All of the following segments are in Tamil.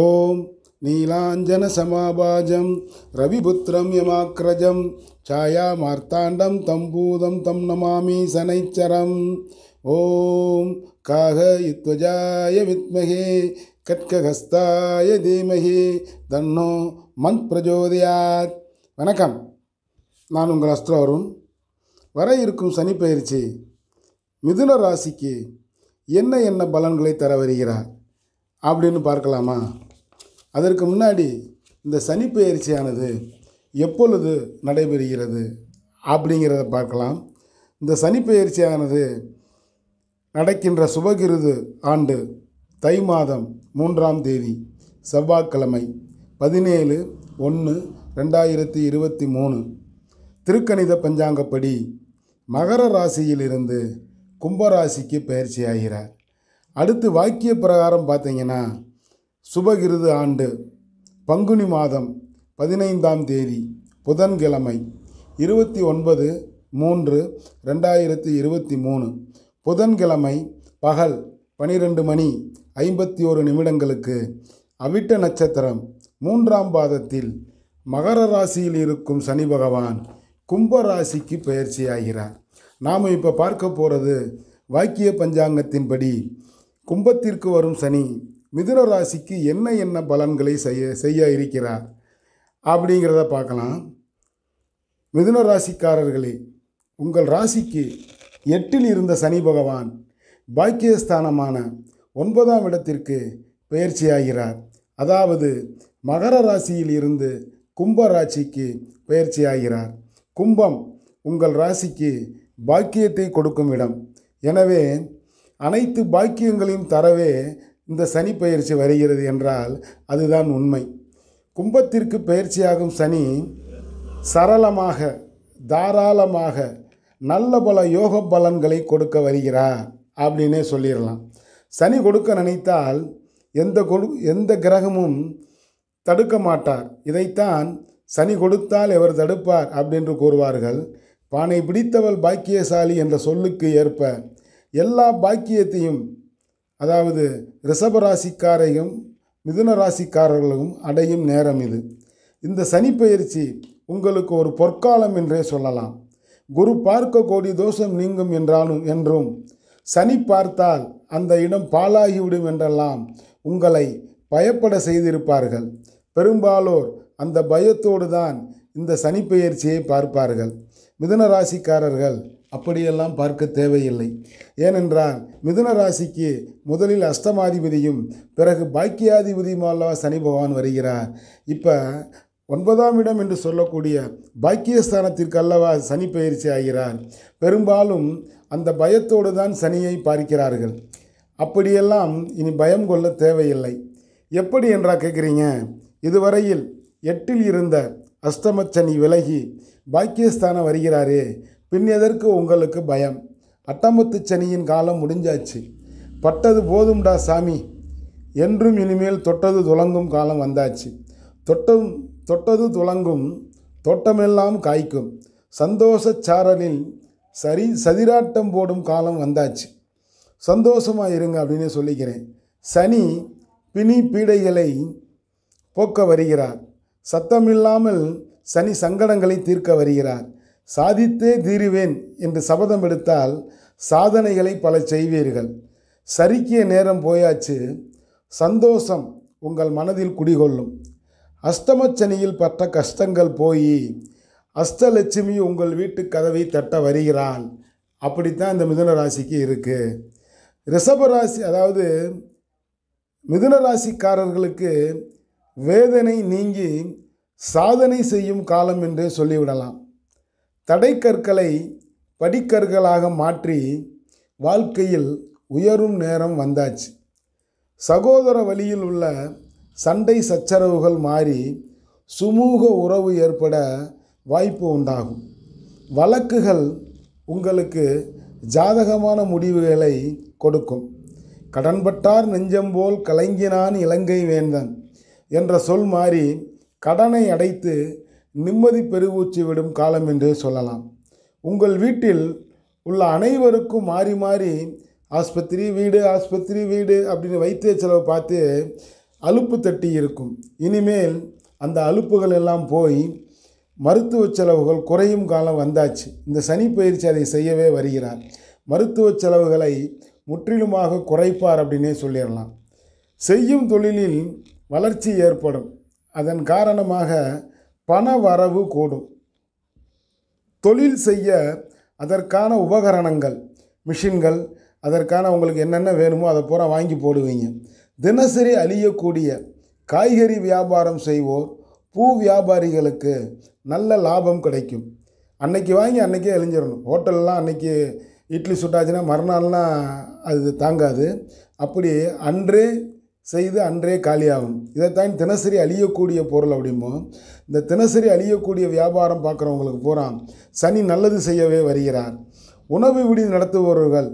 ஓம் நீலாஞ்சன சமாபாஜம் ரவிபுத்திரம் யமாக்ரஜம் சாயா மார்த்தாண்டம் தம்பூதம் தம் நமாமி சனைச்சரம் ஓம் காக இத்வஜாய வித்மகே கட்ககஸ்தாய தீமகே தன்னோ மந்த் பிரஜோதயாத் வணக்கம் நான் உங்கள் அஸ்த்ரோ வர இருக்கும் சனி பயிற்சி மிதுன ராசிக்கு என்ன என்ன பலன்களை தர வருகிறார் அப்படின்னு பார்க்கலாமா அதற்கு முன்னாடி இந்த சனிப்பெயர்ச்சியானது எப்பொழுது நடைபெறுகிறது அப்படிங்கிறத பார்க்கலாம் இந்த சனிப்பெயர்ச்சியானது நடக்கின்ற சுபகிருது ஆண்டு தை மாதம் மூன்றாம் தேதி செவ்வாய்க்கிழமை பதினேழு ஒன்று ரெண்டாயிரத்தி இருபத்தி மூணு திருக்கணித பஞ்சாங்கப்படி மகர ராசியிலிருந்து கும்பராசிக்கு பயிற்சியாகிறார் அடுத்து வாக்கிய பிரகாரம் பார்த்தீங்கன்னா சுபகிருது ஆண்டு பங்குனி மாதம் பதினைந்தாம் தேதி புதன்கிழமை இருபத்தி ஒன்பது மூன்று ரெண்டாயிரத்தி இருபத்தி மூணு புதன்கிழமை பகல் பனிரெண்டு மணி ஐம்பத்தி ஒரு நிமிடங்களுக்கு அவிட்ட நட்சத்திரம் மூன்றாம் பாதத்தில் மகர ராசியில் இருக்கும் சனி பகவான் கும்ப ராசிக்கு பயிற்சியாகிறார் நாம் இப்போ பார்க்க போகிறது வாக்கிய பஞ்சாங்கத்தின்படி கும்பத்திற்கு வரும் சனி மிதுன ராசிக்கு என்ன என்ன பலன்களை செய்ய செய்ய இருக்கிறார் அப்படிங்கிறத பார்க்கலாம் மிதுன ராசிக்காரர்களே உங்கள் ராசிக்கு எட்டில் இருந்த சனி பகவான் பாக்கியஸ்தானமான ஒன்பதாம் இடத்திற்கு பயிற்சியாகிறார் அதாவது மகர ராசியில் இருந்து கும்ப ராசிக்கு பயிற்சியாகிறார் கும்பம் உங்கள் ராசிக்கு பாக்கியத்தை கொடுக்கும் இடம் எனவே அனைத்து பாக்கியங்களையும் தரவே இந்த சனி பயிற்சி வருகிறது என்றால் அதுதான் உண்மை கும்பத்திற்கு பயிற்சியாகும் சனி சரளமாக தாராளமாக நல்ல பல யோக பலன்களை கொடுக்க வருகிறார் அப்படின்னே சொல்லிடலாம் சனி கொடுக்க நினைத்தால் எந்த கொடு எந்த கிரகமும் தடுக்க மாட்டார் இதைத்தான் சனி கொடுத்தால் எவர் தடுப்பார் அப்படின்னு கூறுவார்கள் பானை பிடித்தவள் பாக்கியசாலி என்ற சொல்லுக்கு ஏற்ப எல்லா பாக்கியத்தையும் அதாவது ரிஷபராசிக்காரையும் மிதுன ராசிக்காரர்களும் அடையும் நேரம் இது இந்த சனிப்பெயர்ச்சி உங்களுக்கு ஒரு பொற்காலம் என்றே சொல்லலாம் குரு பார்க்க கோடி தோஷம் நீங்கும் என்றாலும் என்றும் சனி பார்த்தால் அந்த இடம் பாழாகிவிடும் என்றெல்லாம் உங்களை பயப்பட செய்திருப்பார்கள் பெரும்பாலோர் அந்த பயத்தோடு தான் இந்த சனிப்பெயர்ச்சியை பார்ப்பார்கள் மிதுன ராசிக்காரர்கள் அப்படியெல்லாம் பார்க்க தேவையில்லை ஏனென்றால் மிதுன ராசிக்கு முதலில் அஷ்டமாதிபதியும் பிறகு பாக்கியாதிபதியுமல்லவா சனி பகவான் வருகிறார் இப்போ ஒன்பதாம் இடம் என்று சொல்லக்கூடிய பாக்கியஸ்தானத்திற்கு அல்லவா சனி பயிற்சி ஆகிறார் பெரும்பாலும் அந்த பயத்தோடு தான் சனியை பார்க்கிறார்கள் அப்படியெல்லாம் இனி பயம் கொள்ள தேவையில்லை எப்படி என்றா கேட்குறீங்க இதுவரையில் எட்டில் இருந்த சனி விலகி பாக்கியஸ்தானம் வருகிறாரே பின் எதற்கு உங்களுக்கு பயம் அட்டமத்து சனியின் காலம் முடிஞ்சாச்சு பட்டது போதும்டா சாமி என்றும் இனிமேல் தொட்டது துளங்கும் காலம் வந்தாச்சு தொட்டம் தொட்டது துளங்கும் தோட்டமெல்லாம் காய்க்கும் சந்தோஷச்சாரலில் சரி சதிராட்டம் போடும் காலம் வந்தாச்சு சந்தோஷமாக இருங்க அப்படின்னு சொல்லிக்கிறேன் சனி பிணி பீடைகளை போக்க வருகிறார் சத்தமில்லாமல் சனி சங்கடங்களை தீர்க்க வருகிறார் சாதித்தே தீருவேன் என்று சபதம் எடுத்தால் சாதனைகளை பல செய்வீர்கள் சறுக்கிய நேரம் போயாச்சு சந்தோஷம் உங்கள் மனதில் குடிகொள்ளும் அஷ்டமச்சனியில் பட்ட கஷ்டங்கள் போய் அஷ்டலட்சுமி உங்கள் வீட்டு கதவை தட்ட வருகிறாள் அப்படித்தான் இந்த மிதுன ராசிக்கு இருக்குது ரிஷபராசி அதாவது மிதுன ராசிக்காரர்களுக்கு வேதனை நீங்கி சாதனை செய்யும் காலம் என்றே சொல்லிவிடலாம் தடைக்கற்களை படிக்கற்களாக மாற்றி வாழ்க்கையில் உயரும் நேரம் வந்தாச்சு சகோதர வழியில் உள்ள சண்டை சச்சரவுகள் மாறி சுமூக உறவு ஏற்பட வாய்ப்பு உண்டாகும் வழக்குகள் உங்களுக்கு ஜாதகமான முடிவுகளை கொடுக்கும் கடன்பட்டார் நெஞ்சம்போல் கலங்கினான் இலங்கை வேந்தன் என்ற சொல் மாறி கடனை அடைத்து நிம்மதி பெருகூச்சி விடும் காலம் என்றே சொல்லலாம் உங்கள் வீட்டில் உள்ள அனைவருக்கும் மாறி மாறி ஆஸ்பத்திரி வீடு ஆஸ்பத்திரி வீடு அப்படின்னு வைத்திய செலவு பார்த்து அலுப்பு தட்டி இருக்கும் இனிமேல் அந்த அலுப்புகள் எல்லாம் போய் மருத்துவ செலவுகள் குறையும் காலம் வந்தாச்சு இந்த சனி பயிற்சி அதை செய்யவே வருகிறார் மருத்துவ செலவுகளை முற்றிலுமாக குறைப்பார் அப்படின்னே சொல்லிடலாம் செய்யும் தொழிலில் வளர்ச்சி ஏற்படும் அதன் காரணமாக பண வரவு கூடும் தொழில் செய்ய அதற்கான உபகரணங்கள் மிஷின்கள் அதற்கான உங்களுக்கு என்னென்ன வேணுமோ அதை பூரா வாங்கி போடுவீங்க தினசரி அழியக்கூடிய காய்கறி வியாபாரம் செய்வோர் பூ வியாபாரிகளுக்கு நல்ல லாபம் கிடைக்கும் அன்னைக்கு வாங்கி அன்றைக்கே எழிஞ்சிடணும் ஹோட்டல்லாம் அன்றைக்கி இட்லி சுட்டாச்சுன்னா மறுநாள்லாம் அது தாங்காது அப்படி அன்றே செய்து அன்றே காலியாகும் இதைத்தான் தினசரி அழியக்கூடிய பொருள் அப்படிமோ இந்த தினசரி அழியக்கூடிய வியாபாரம் பார்க்குறவங்களுக்கு பூரா சனி நல்லது செய்யவே வருகிறார் உணவு விடி நடத்துபவர்கள்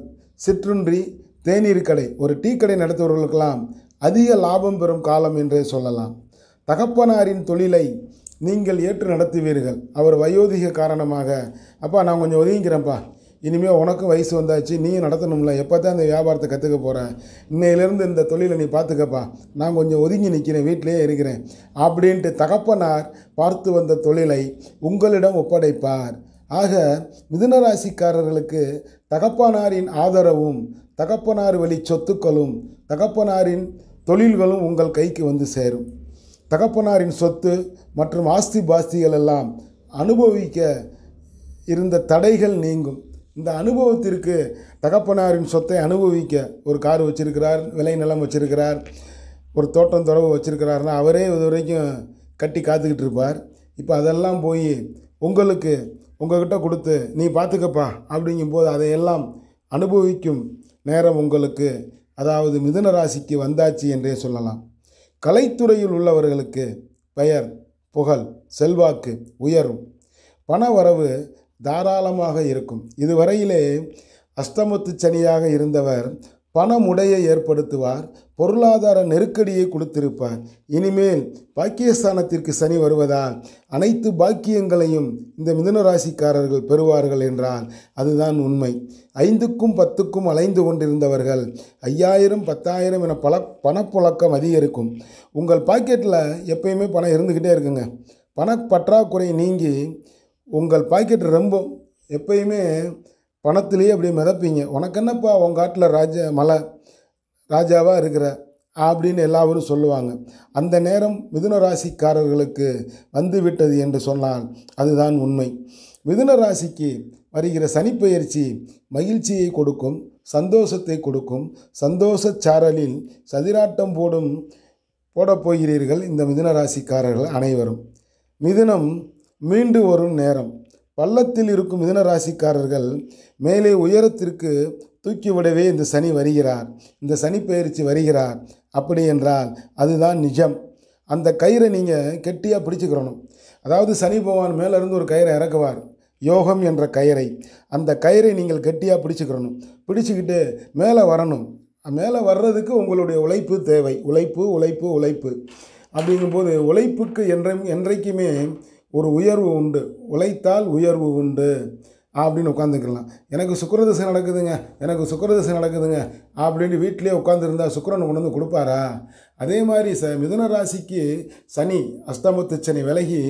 சிற்றுன்றி தேநீர் கடை ஒரு டீ கடை நடத்துபவர்களுக்கெல்லாம் அதிக லாபம் பெறும் காலம் என்றே சொல்லலாம் தகப்பனாரின் தொழிலை நீங்கள் ஏற்று நடத்துவீர்கள் அவர் வயோதிக காரணமாக அப்பா நான் கொஞ்சம் ஒதுங்கிக்கிறேன்ப்பா இனிமேல் உனக்கும் வயசு வந்தாச்சு நீயும் நடத்தணும்ல எப்போ தான் இந்த வியாபாரத்தை கற்றுக்க போகிறேன் இன்னையிலேருந்து இந்த தொழிலை நீ பார்த்துக்கப்பா நான் கொஞ்சம் ஒதுங்கி நிற்கிறேன் வீட்டிலே இருக்கிறேன் அப்படின்ட்டு தகப்பனார் பார்த்து வந்த தொழிலை உங்களிடம் ஒப்படைப்பார் ஆக மிதுனராசிக்காரர்களுக்கு தகப்பனாரின் ஆதரவும் தகப்பனார் வழி சொத்துக்களும் தகப்பனாரின் தொழில்களும் உங்கள் கைக்கு வந்து சேரும் தகப்பனாரின் சொத்து மற்றும் ஆஸ்தி பாஸ்திகள் எல்லாம் அனுபவிக்க இருந்த தடைகள் நீங்கும் இந்த அனுபவத்திற்கு தகப்பனாரின் சொத்தை அனுபவிக்க ஒரு கார் வச்சுருக்கிறார் விலை நிலம் வச்சுருக்கிறார் ஒரு தோட்டம் தொடர்பு வச்சுருக்கிறாருன்னா அவரே இது வரைக்கும் கட்டி காத்துக்கிட்டு இருப்பார் இப்போ அதெல்லாம் போய் உங்களுக்கு உங்கள்கிட்ட கொடுத்து நீ பார்த்துக்கப்பா அப்படிங்கும்போது அதையெல்லாம் அனுபவிக்கும் நேரம் உங்களுக்கு அதாவது மிதுன ராசிக்கு வந்தாச்சு என்றே சொல்லலாம் கலைத்துறையில் உள்ளவர்களுக்கு பெயர் புகழ் செல்வாக்கு உயரும் பண வரவு தாராளமாக இருக்கும் இதுவரையிலே அஷ்டமத்து சனியாக இருந்தவர் பணமுடையை ஏற்படுத்துவார் பொருளாதார நெருக்கடியை கொடுத்திருப்பார் இனிமேல் பாக்கியஸ்தானத்திற்கு சனி வருவதால் அனைத்து பாக்கியங்களையும் இந்த ராசிக்காரர்கள் பெறுவார்கள் என்றால் அதுதான் உண்மை ஐந்துக்கும் பத்துக்கும் அலைந்து கொண்டிருந்தவர்கள் ஐயாயிரம் பத்தாயிரம் என பல பணப்புழக்கம் அதிகரிக்கும் உங்கள் பாக்கெட்டில் எப்பயுமே பணம் இருந்துக்கிட்டே இருக்குங்க பணப்பற்றாக்குறை நீங்கி உங்கள் பாக்கெட் ரொம்ப எப்பயுமே பணத்திலேயே அப்படி மிதப்பீங்க உனக்கு என்னப்பா உங்கள் காட்டில் ராஜா மலை ராஜாவாக இருக்கிற அப்படின்னு எல்லாரும் சொல்லுவாங்க அந்த நேரம் மிதுன ராசிக்காரர்களுக்கு வந்துவிட்டது என்று சொன்னால் அதுதான் உண்மை மிதுன ராசிக்கு வருகிற சனிப்பெயர்ச்சி மகிழ்ச்சியை கொடுக்கும் சந்தோஷத்தை கொடுக்கும் சந்தோஷ சாரலில் சதிராட்டம் போடும் போடப்போகிறீர்கள் இந்த மிதுன ராசிக்காரர்கள் அனைவரும் மிதுனம் மீண்டு வரும் நேரம் பள்ளத்தில் இருக்கும் மிதனராசிக்காரர்கள் மேலே உயரத்திற்கு தூக்கிவிடவே இந்த சனி வருகிறார் இந்த சனி பயிற்சி வருகிறார் அப்படி என்றால் அதுதான் நிஜம் அந்த கயிறை நீங்கள் கெட்டியாக பிடிச்சிக்கிறணும் அதாவது சனி பகவான் மேலேருந்து ஒரு கயிறை இறக்குவார் யோகம் என்ற கயிறை அந்த கயிறை நீங்கள் கெட்டியாக பிடிச்சிக்கிறணும் பிடிச்சிக்கிட்டு மேலே வரணும் மேலே வர்றதுக்கு உங்களுடைய உழைப்பு தேவை உழைப்பு உழைப்பு உழைப்பு அப்படிங்கும்போது உழைப்புக்கு என்றும் என்றைக்குமே ஒரு உயர்வு உண்டு உழைத்தால் உயர்வு உண்டு அப்படின்னு உட்காந்துக்கலாம் எனக்கு சுக்கரதிசை நடக்குதுங்க எனக்கு சுக்கரதிசை நடக்குதுங்க அப்படின்னு வீட்டிலே உட்காந்துருந்தா சுக்கரன் கொண்டு வந்து கொடுப்பாரா அதே மாதிரி ச மிதுன ராசிக்கு சனி அஷ்டமத்து சனி விலகி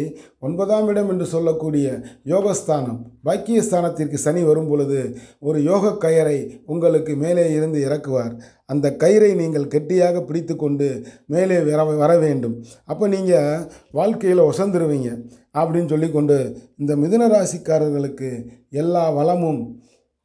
ஒன்பதாம் இடம் என்று சொல்லக்கூடிய யோகஸ்தானம் பாக்கியஸ்தானத்திற்கு சனி வரும் பொழுது ஒரு யோக கயரை உங்களுக்கு மேலே இருந்து இறக்குவார் அந்த கயிறை நீங்கள் கெட்டியாக பிடித்து கொண்டு மேலே வர வர வேண்டும் அப்போ நீங்கள் வாழ்க்கையில் ஒசந்துருவீங்க அப்படின்னு சொல்லிக்கொண்டு இந்த மிதுன ராசிக்காரர்களுக்கு எல்லா வளமும்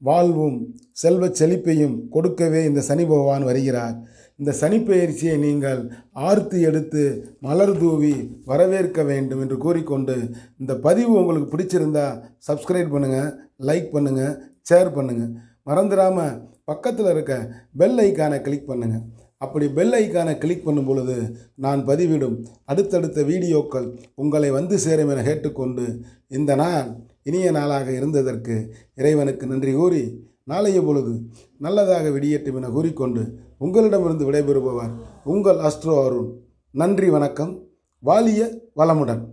வாழ்வும் செல்வ செழிப்பையும் கொடுக்கவே இந்த சனி பகவான் வருகிறார் இந்த சனிப்பெயர்ச்சியை நீங்கள் ஆர்த்தி எடுத்து மலர் தூவி வரவேற்க வேண்டும் என்று கூறிக்கொண்டு இந்த பதிவு உங்களுக்கு பிடிச்சிருந்தா சப்ஸ்கிரைப் பண்ணுங்கள் லைக் பண்ணுங்கள் ஷேர் பண்ணுங்கள் மறந்துடாமல் பக்கத்தில் இருக்க பெல் ஐக்கானை கிளிக் பண்ணுங்கள் அப்படி பெல் ஐக்கானை கிளிக் பண்ணும் பொழுது நான் பதிவிடும் அடுத்தடுத்த வீடியோக்கள் உங்களை வந்து சேரும் என கேட்டுக்கொண்டு இந்த நாள் இனிய நாளாக இருந்ததற்கு இறைவனுக்கு நன்றி கூறி நாளைய பொழுது நல்லதாக வெடியேற்றும் என கூறிக்கொண்டு உங்களிடமிருந்து விடைபெறுபவர் உங்கள் அஸ்ட்ரோ அருண் நன்றி வணக்கம் வாலிய வளமுடன்